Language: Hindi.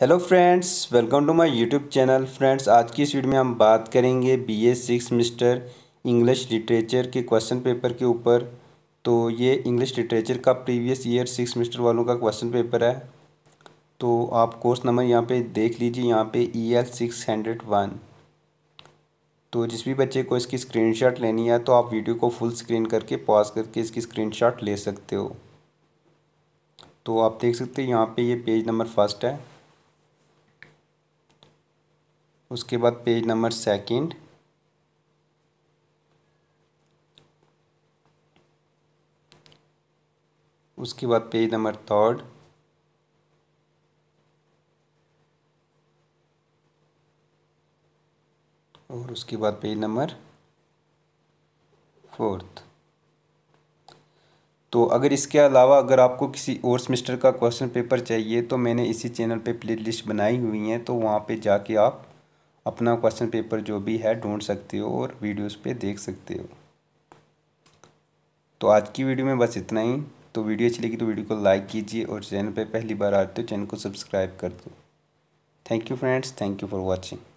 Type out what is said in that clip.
hello friends welcome to my YouTube channel friends आज की इस वीडियो में हम बात करेंगे B A six semester English literature के क्वेश्चन पेपर के ऊपर तो ये इंग्लिश लिटरेचर का प्रीवियस ईयर सिक्स मिस्टर वालों का क्वेश्चन पेपर है तो आप कोर्स नंबर यहाँ पे देख लीजिए यहाँ पे E L six hundred one तो जिस भी बच्चे को इसकी स्क्रीन लेनी है तो आप वीडियो को फुल स्क्रीन करके पॉज करके इसकी स्क्रीन ले सकते हो तो आप देख सकते हैं यहाँ पर ये पेज नंबर फर्स्ट है उसके बाद पेज नंबर सेकंड उसके बाद पेज नंबर थर्ड और उसके बाद पेज नंबर फोर्थ तो अगर इसके अलावा अगर आपको किसी और सेमेस्टर का क्वेश्चन पेपर चाहिए तो मैंने इसी चैनल पे प्लेलिस्ट बनाई हुई हैं तो वहाँ पे जाके आप अपना क्वेश्चन पेपर जो भी है ढूंढ सकते हो और वीडियोस पे देख सकते हो तो आज की वीडियो में बस इतना ही तो वीडियो अच्छी लगी तो वीडियो को लाइक कीजिए और चैनल पे पहली बार आते हो चैनल को सब्सक्राइब कर दो thank you friends thank you for watching